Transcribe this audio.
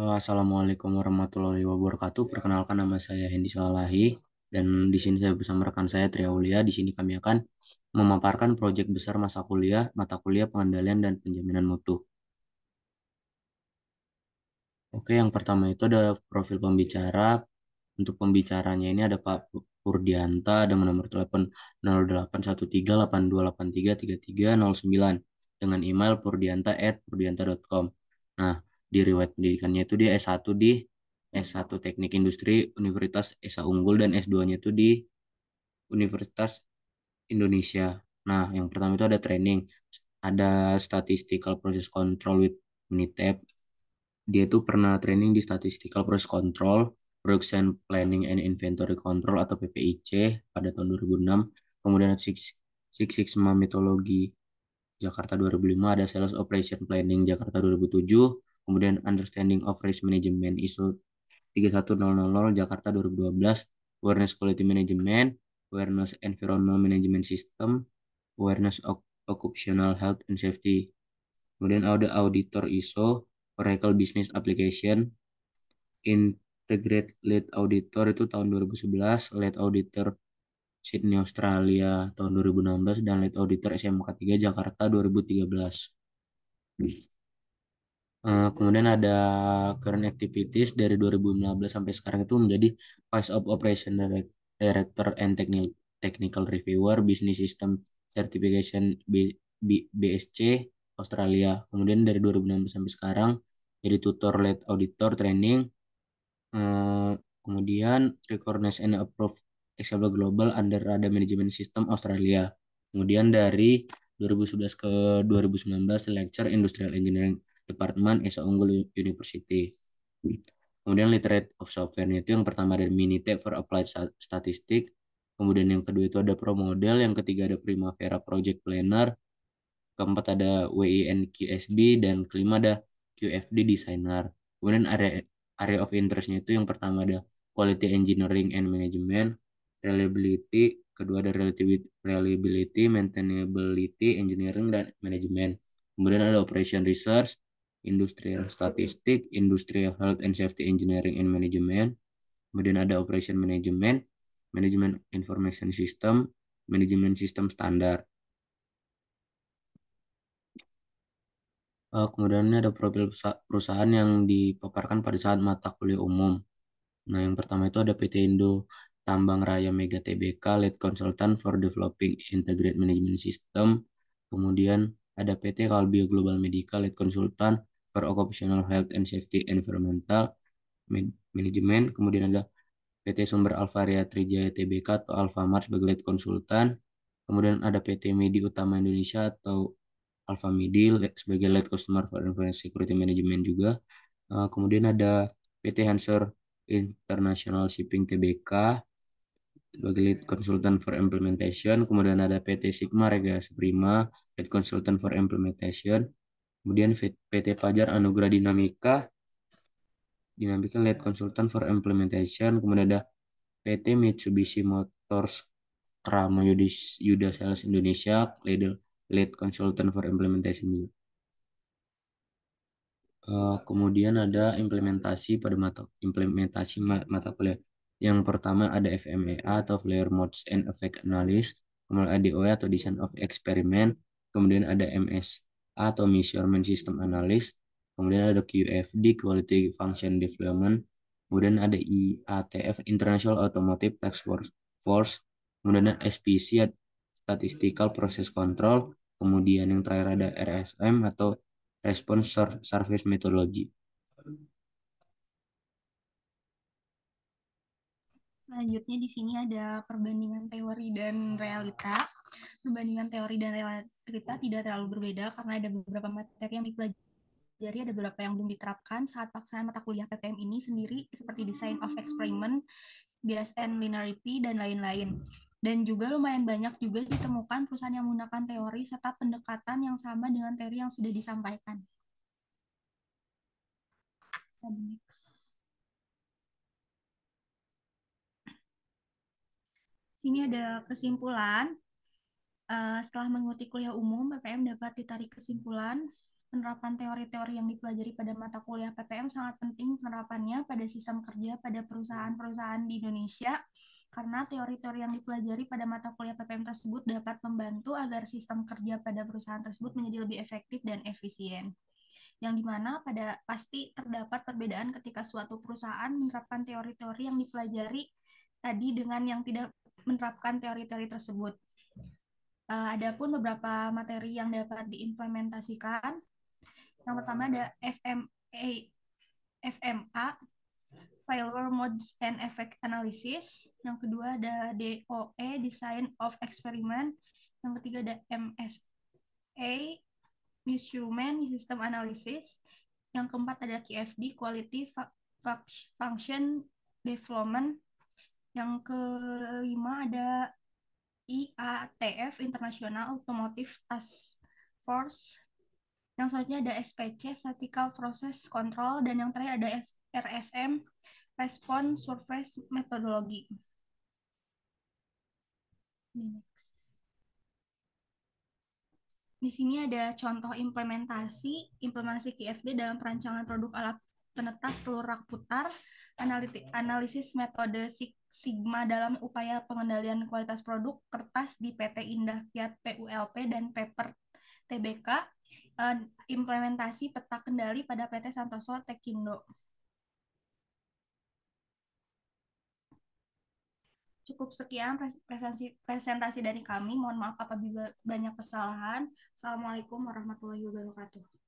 Eh, assalamualaikum warahmatullahi wabarakatuh. Perkenalkan nama saya Hendi Salahi dan di sini saya bersama rekan saya Triaulia. Di sini kami akan memaparkan proyek besar masa kuliah, mata kuliah pengendalian dan penjaminan mutu. Oke, yang pertama itu ada profil pembicara. Untuk pembicaranya ini ada Pak Purdianta dengan nomor telepon 081382833309 dengan email purdianta@purdianta.com. Nah, di riwayat pendidikannya itu dia S1 di S1 Teknik Industri Universitas Esa Unggul dan S2-nya itu di Universitas Indonesia. Nah, yang pertama itu ada training, ada statistical process control with Unitep. Dia itu pernah training di statistical process control, production planning and inventory control atau PPIC pada tahun 2006. Kemudian Six, Six Sigma metodologi Jakarta 2005, ada sales operation planning Jakarta 2007, kemudian Understanding of Risk Management ISO 31000 Jakarta 2012, Awareness Quality Management, Awareness Environmental Management System, Awareness Occupational Health and Safety. Kemudian ada Auditor ISO, Oracle Business Application, Integrate Lead Auditor itu tahun 2011, Lead Auditor Sydney Australia tahun 2016 dan Lead Auditor SMK 3 Jakarta 2013. Eh, kemudian ada current activities dari 2015 sampai sekarang itu menjadi Vice of Operation Director and Technical Technical Reviewer Business System Certification B, B, BSC Australia. Kemudian dari 2016 sampai sekarang jadi tutor lead auditor training. Uh, kemudian recognized and approved example Global under ada Management System Australia. Kemudian dari 2011 ke 2019 lecture Industrial Engineering Departemen Esa Unggul University. Kemudian literate of software itu yang pertama ada Minitech for Applied Statistics. Kemudian yang kedua itu ada Pro Model, yang ketiga ada Primavera Project Planner, keempat ada WIN dan kelima ada QFD Designer. Kemudian area, area of interest-nya itu yang pertama ada Quality Engineering and Management, Reliability, kedua ada reliability, maintainability, engineering, dan Management. Kemudian ada operation research, industrial iya, statistik, industrial health and safety engineering and management, kemudian ada operation management, Management information system, Management System standar. Eh, kemudian ada profil perusahaan yang dipaparkan pada saat mata kuliah umum. Nah, yang pertama itu ada PT Indo Tambang Raya Mega TBK, lead consultant for developing integrated management system. Kemudian ada PT Kalbio Global Medical, lead consultant for Occupational Health and Safety Environmental Management, kemudian ada PT Sumber Alvaria Trijaya Tbk atau Alfamart sebagai lead konsultan, kemudian ada PT Midi Utama Indonesia atau Alfamidi sebagai lead customer for information security management juga, eh, kemudian ada PT Hanser International Shipping Tbk, sebagai lead consultant for implementation, kemudian ada PT Sigma Regas Prima, lead consultant for implementation, Kemudian PT Fajar Anugerah Dinamika, Dinamika Lead Consultant for Implementation. Kemudian ada PT Mitsubishi Motors Krama Yuda Sales Indonesia, Lead, Lead Consultant for Implementation. Uh, kemudian ada implementasi pada mata implementasi mata kuliah. Yang pertama ada FMEA atau Flare Modes and Effect Analysis, kemudian ada DOE atau Design of Experiment, kemudian ada MS atau measurement system analyst, kemudian ada QFD quality function development, kemudian ada IATF International Automotive Task Force, kemudian ada SPC Statistical Process Control, kemudian yang terakhir ada RSM atau Response Service Methodology. Selanjutnya di sini ada perbandingan teori dan realita. Perbandingan teori dan cerita tidak terlalu berbeda karena ada beberapa materi yang dipelajari, ada beberapa yang belum diterapkan saat pelaksanaan mata kuliah PPM ini sendiri seperti design of experiment, bias and linearity, dan lain-lain. Dan juga lumayan banyak juga ditemukan perusahaan yang menggunakan teori serta pendekatan yang sama dengan teori yang sudah disampaikan. Sini ada kesimpulan Uh, setelah mengikuti kuliah umum, PPM dapat ditarik kesimpulan penerapan teori-teori yang dipelajari pada mata kuliah PPM sangat penting penerapannya pada sistem kerja pada perusahaan-perusahaan di Indonesia karena teori-teori yang dipelajari pada mata kuliah PPM tersebut dapat membantu agar sistem kerja pada perusahaan tersebut menjadi lebih efektif dan efisien. Yang dimana pada pasti terdapat perbedaan ketika suatu perusahaan menerapkan teori-teori yang dipelajari tadi dengan yang tidak menerapkan teori-teori tersebut. Uh, ada pun beberapa materi yang dapat diimplementasikan. Yang pertama ada FMA, FMA, Failure Modes and Effect Analysis. Yang kedua ada DOE, Design of Experiment. Yang ketiga ada MSA, Measurement System Analysis. Yang keempat ada QFD, Quality Function Development. Yang kelima ada IATF International Automotive Task Force. Yang selanjutnya ada SPC Statical Process Control dan yang terakhir ada RSM Response Surface Methodology. Di sini ada contoh implementasi implementasi KFD dalam perancangan produk alat penetas telur rak putar Analiti, analisis metode sigma dalam upaya pengendalian kualitas produk kertas di PT Indah Kiat PULP dan paper TBK uh, eh, implementasi peta kendali pada PT Santoso Tekindo. Cukup sekian presentasi, presentasi dari kami. Mohon maaf apabila banyak kesalahan. Assalamualaikum warahmatullahi wabarakatuh.